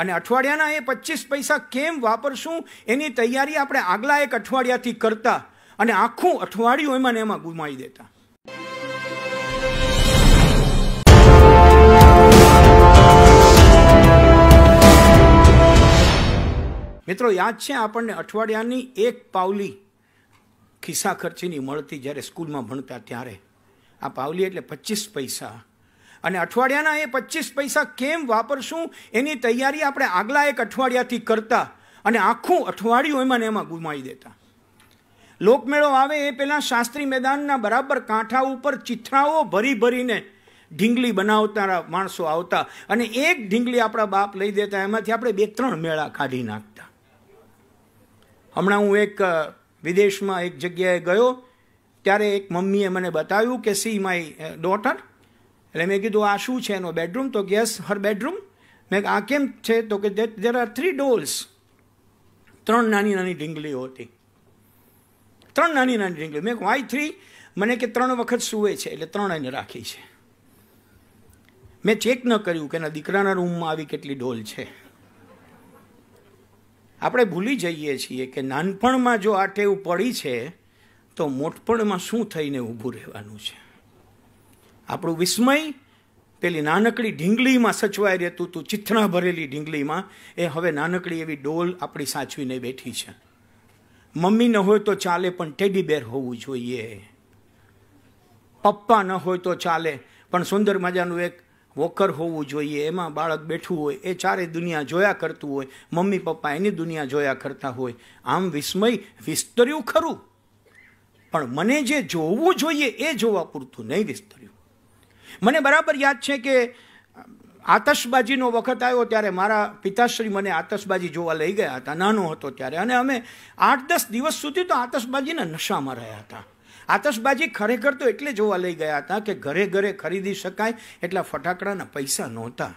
અને અઠવાડિયાના એ પચીસ પૈસા કેમ વાપરશું એની તૈયારી આપણે આગલા એક અઠવાડિયાથી કરતા અને આખું અઠવાડિયું એમાં ને એમાં ગુમાવી દેતા મિત્રો યાદ છે આપણને અઠવાડિયાની એક પાવલી ખિસ્સા ખર્ચીની મળતી જ્યારે સ્કૂલમાં ભણતા ત્યારે આ પાવલી એટલે પચીસ પૈસા અને અઠવાડિયાના એ પચીસ પૈસા કેમ વાપરશું એની તૈયારી આપણે આગલા એક અઠવાડિયાથી કરતા અને આખું અઠવાડિયું એમાં ને એમાં ગુમાવી દેતા લોકમેળો આવે એ પહેલાં શાસ્ત્રી મેદાનના બરાબર કાંઠા ઉપર ચિથરાઓ ભરી ભરીને ઢીંગલી બનાવતા માણસો આવતા અને એક ઢીંગલી આપણા બાપ લઈ દેતા એમાંથી આપણે બે ત્રણ મેળા કાઢી નાખતા હમણાં હું એક વિદેશમાં એક જગ્યાએ ગયો ત્યારે એક મમ્મીએ મને બતાવ્યું કે સી માય ડોટર એટલે મેં કીધું આ શું છે એનો બેડરૂમ તો ગેસ હર બેડરૂમ મેં આ કેમ છે તો કે દેર આર થ્રી ડોલ્સ ત્રણ નાની નાની ઢીંગલીઓ હતી ત્રણ નાની નાની ઢીંગલીઓ મેં વાય થ્રી મને કે ત્રણ વખત સૂવે છે એટલે ત્રણ એને રાખી છે મેં ચેક ન કર્યું કે એના દીકરાના રૂમમાં આવી કેટલી ડોલ છે આપણે ભૂલી જઈએ છીએ કે નાનપણમાં જો આ ટેવ પડી છે તો મોટપણમાં શું થઈને ઊભું રહેવાનું છે આપણું વિસ્મય પેલી નાનકડી ઢીંગલીમાં સચવાઈ રહેતું હતું ચિથણા ભરેલી ઢીંગલીમાં એ હવે નાનકડી એવી ડોલ આપણી સાચવીને બેઠી છે મમ્મી ન હોય તો ચાલે પણ ટેડી બેર હોવું જોઈએ પપ્પા ન હોય તો ચાલે પણ સુંદર મજાનું એક વોકર હોવું જોઈએ એમાં બાળક બેઠું હોય એ ચારે દુનિયા જોયા કરતું હોય મમ્મી પપ્પા એની દુનિયા જોયા કરતા હોય આમ વિસ્મય વિસ્તર્યું ખરું પણ મને જે જોવું જોઈએ એ જોવા પૂરતું નહીં વિસ્તર્યું મને બરાબર યાદ છે કે આતશબાજીનો વખત આવ્યો ત્યારે મારા પિતાશ્રી મને આતશબાજી જોવા લઈ ગયા હતા નાનો હતો ત્યારે અને અમે આઠ દસ દિવસ સુધી તો આતશબાજીના નશામાં રહ્યા હતા આતશબાજી ખરેખર તો એટલે જોવા લઈ ગયા હતા કે ઘરે ઘરે ખરીદી શકાય એટલા ફટાકડાના પૈસા નહોતા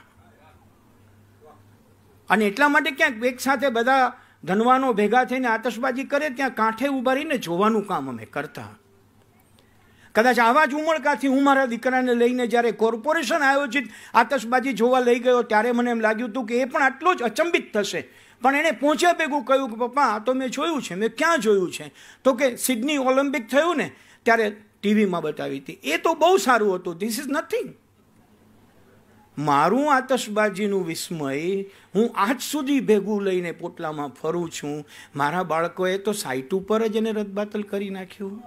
અને એટલા માટે ક્યાંક એક સાથે બધા ધનવાનો ભેગા થઈને આતશબાજી કરે ત્યાં કાંઠે ઉભા રહીને જોવાનું કામ અમે કરતા કદાચ આવા જ ઉમળકાથી હું મારા દીકરાને લઈને જ્યારે કોર્પોરેશન આયોજિત આતશબાજી જોવા લઈ ગયો ત્યારે મને એમ લાગ્યું હતું કે એ પણ આટલો જ અચંબિત થશે પણ એણે પહોંચ્યા ભેગું કહ્યું કે પપ્પા આ તો મેં જોયું છે મેં ક્યાં જોયું છે તો કે સિડની ઓલિમ્પિક થયું ને ત્યારે ટીવીમાં બતાવી હતી એ તો બહુ સારું હતું ધીસ ઇઝ નથિંગ મારું આતશબાજીનું વિસ્મય હું આજ સુધી ભેગું લઈને પોટલામાં ફરું છું મારા બાળકોએ તો સાઇટ ઉપર જ એને રદબાતલ કરી નાખ્યું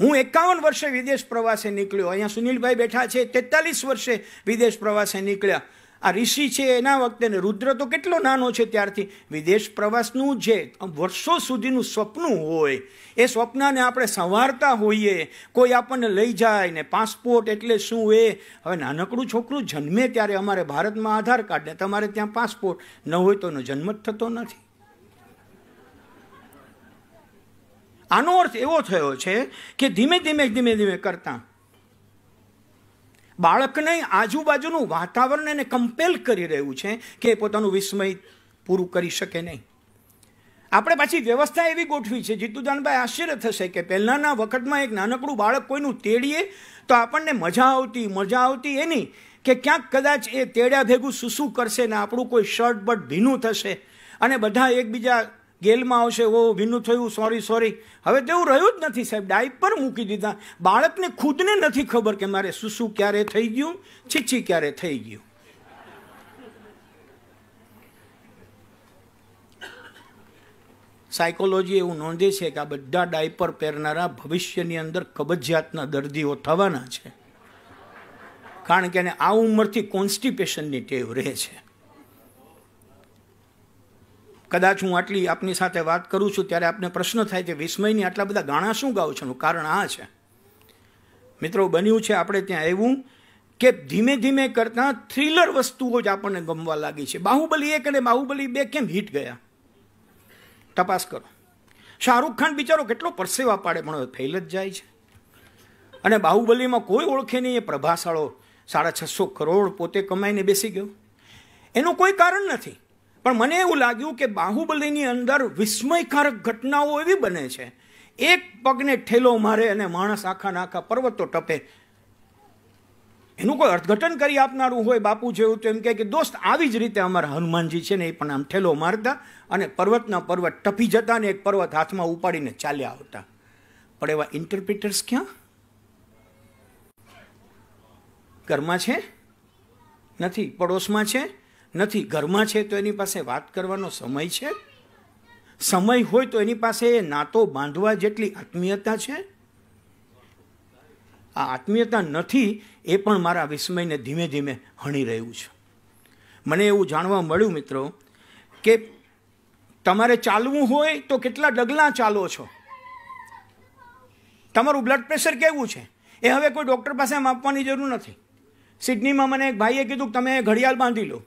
હું એકાવન વર્ષે વિદેશ પ્રવાસે નીકળ્યો અહીંયા સુનિલભાઈ બેઠા છે તેતાલીસ વર્ષે વિદેશ પ્રવાસે નીકળ્યા આ ઋષિ છે એના વખતે ને રુદ્ર તો કેટલો નાનો છે ત્યારથી વિદેશ પ્રવાસનું જે વર્ષો સુધીનું સ્વપ્ન હોય એ સ્વપ્નને આપણે સંવારતા હોઈએ કોઈ આપણને લઈ જાય ને પાસપોર્ટ એટલે શું એ હવે નાનકડું છોકરું જન્મે ત્યારે અમારે ભારતમાં આધાર કાર્ડ ને તમારે ત્યાં પાસપોર્ટ ન હોય તો એનો જન્મ જ થતો નથી આનો અર્થ એવો થયો છે કે ધીમે ધીમે ધીમે ધીમે કરતાં બાળકને આજુબાજુનું વાતાવરણ એને કમ્પેલ કરી રહ્યું છે કે એ પોતાનું વિસ્મય પૂરું કરી શકે નહીં આપણે પાછી વ્યવસ્થા એવી ગોઠવી છે જીતુદાનભાઈ આશ્ચર્ય થશે કે પહેલાંના વખતમાં એક નાનકડું બાળક કોઈનું તેડીએ તો આપણને મજા આવતી મજા આવતી એની કે ક્યાંક કદાચ એ તેડ્યા ભેગું શું શું કરશે ને આપણું કોઈ શર્ટ બટ ભીનું થશે અને બધા એકબીજા ગેલમાં આવશે ઓ ભીનું થયું સોરી સોરી હવે તો તેવું રહ્યું જ નથી સાહેબ ડાયપર મૂકી દીધા બાળકને ખુદને નથી ખબર કે મારે શું શું ક્યારે થઈ ગયું છીછી ક્યારે થઈ ગયું સાયકોલોજી એવું નોંધે છે કે આ બધા ડાયપર પહેરનારા ભવિષ્યની અંદર કબજિયાતના દર્દીઓ થવાના છે કારણ કે એને આ ઉંમરથી કોન્સ્ટિપેશનની ટેવ રહે છે કદાચ હું આટલી આપની સાથે વાત કરું છું ત્યારે આપને પ્રશ્ન થાય કે વિસ્મયની આટલા બધા ગાણા શું ગાવ છે એનું કારણ આ છે મિત્રો બન્યું છે આપણે ત્યાં એવું કે ધીમે ધીમે કરતાં થ્રિલર વસ્તુઓ જ આપણને ગમવા લાગી છે બાહુબલી એક અને બાહુબલી બે કેમ હિટ ગયા તપાસ કરો શાહરૂખ ખાન બિચારો કેટલો પરસેવા પાડે પણ ફેલ જ જાય છે અને બાહુબલીમાં કોઈ ઓળખે નહીં એ પ્રભાશાળો સાડા છસો કરોડ પોતે કમાઈને બેસી ગયો એનું કોઈ કારણ નથી પણ મને એવું લાગ્યું કે બાહુબલીની અંદર વિસ્મયકારક ઘટનાઓ એવી બને છે એક પગને ઠેલો મારે અને માણસ આખા નાખા પર્વતો ટપે એનું કોઈ અર્થઘટન કરી આપનારું હોય બાપુ જેવું તો એમ કહે કે દોસ્ત આવી જ રીતે અમારા હનુમાનજી છે ને એ પણ આમ ઠેલો મારતા અને પર્વતના પર્વત ટપી જતા ને એક પર્વત હાથમાં ઉપાડીને ચાલ્યા આવતા પણ એવા ઇન્ટરપ્રિટર્સ ક્યાં ઘરમાં છે નથી પડોશમાં છે નથી ઘરમાં છે તો એની પાસે વાત કરવાનો સમય છે સમય હોય તો એની પાસે એ નાતો બાંધવા જેટલી આત્મીયતા છે આ આત્મીયતા નથી એ પણ મારા વિસ્મયને ધીમે ધીમે હણી રહ્યું છે મને એવું જાણવા મળ્યું મિત્રો કે તમારે ચાલવું હોય તો કેટલા ડગલાં ચાલો છો તમારું બ્લડ પ્રેશર કેવું છે એ હવે કોઈ ડૉક્ટર પાસે માપવાની જરૂર નથી સિડનીમાં મને એક ભાઈએ કીધું કે તમે ઘડિયાળ બાંધી લો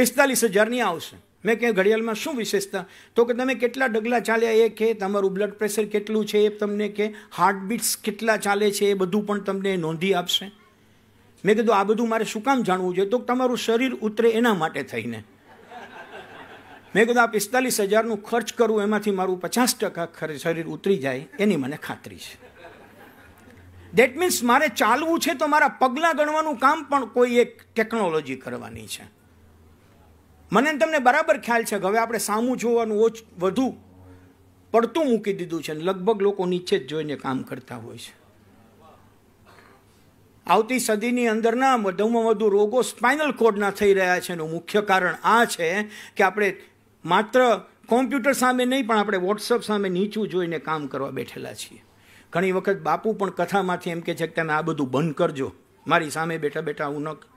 પિસ્તાલીસ હજારની આવશે મેં કે ઘડિયાળમાં શું વિશેષતા તો કે તમે કેટલા ડગલા ચાલ્યા એ કે તમારું બ્લડ પ્રેશર કેટલું છે એ તમને કે હાર્ટબીટ્સ કેટલા ચાલે છે એ બધું પણ તમને નોંધી આપશે મેં કીધું આ બધું મારે શું કામ જાણવું જોઈએ તો તમારું શરીર ઉતરે એના માટે થઈને મેં કીધું આ પિસ્તાલીસ હજારનું ખર્ચ કરું એમાંથી મારું પચાસ ટકા શરીર ઉતરી જાય એની મને ખાતરી છે દેટ મીન્સ મારે ચાલવું છે તો મારા પગલાં ગણવાનું કામ પણ કોઈ એક ટેકનોલોજી કરવાની છે મને તમને બરાબર ખ્યાલ છે કે હવે આપણે સામું જોવાનું ઓછ વધુ પડતું મૂકી દીધું છે લગભગ લોકો નીચે જ જોઈને કામ કરતા હોય છે આવતી સદીની અંદરના વધુમાં વધુ રોગો સ્પાઇનલ કોડના થઈ રહ્યા છે એનું મુખ્ય કારણ આ છે કે આપણે માત્ર કોમ્પ્યુટર સામે નહીં પણ આપણે વોટ્સઅપ સામે નીચું જોઈને કામ કરવા બેઠેલા છીએ ઘણી વખત બાપુ પણ કથામાંથી એમ કે છે કે તમે આ બધું બંધ કરજો મારી સામે બેઠા બેઠા હું ન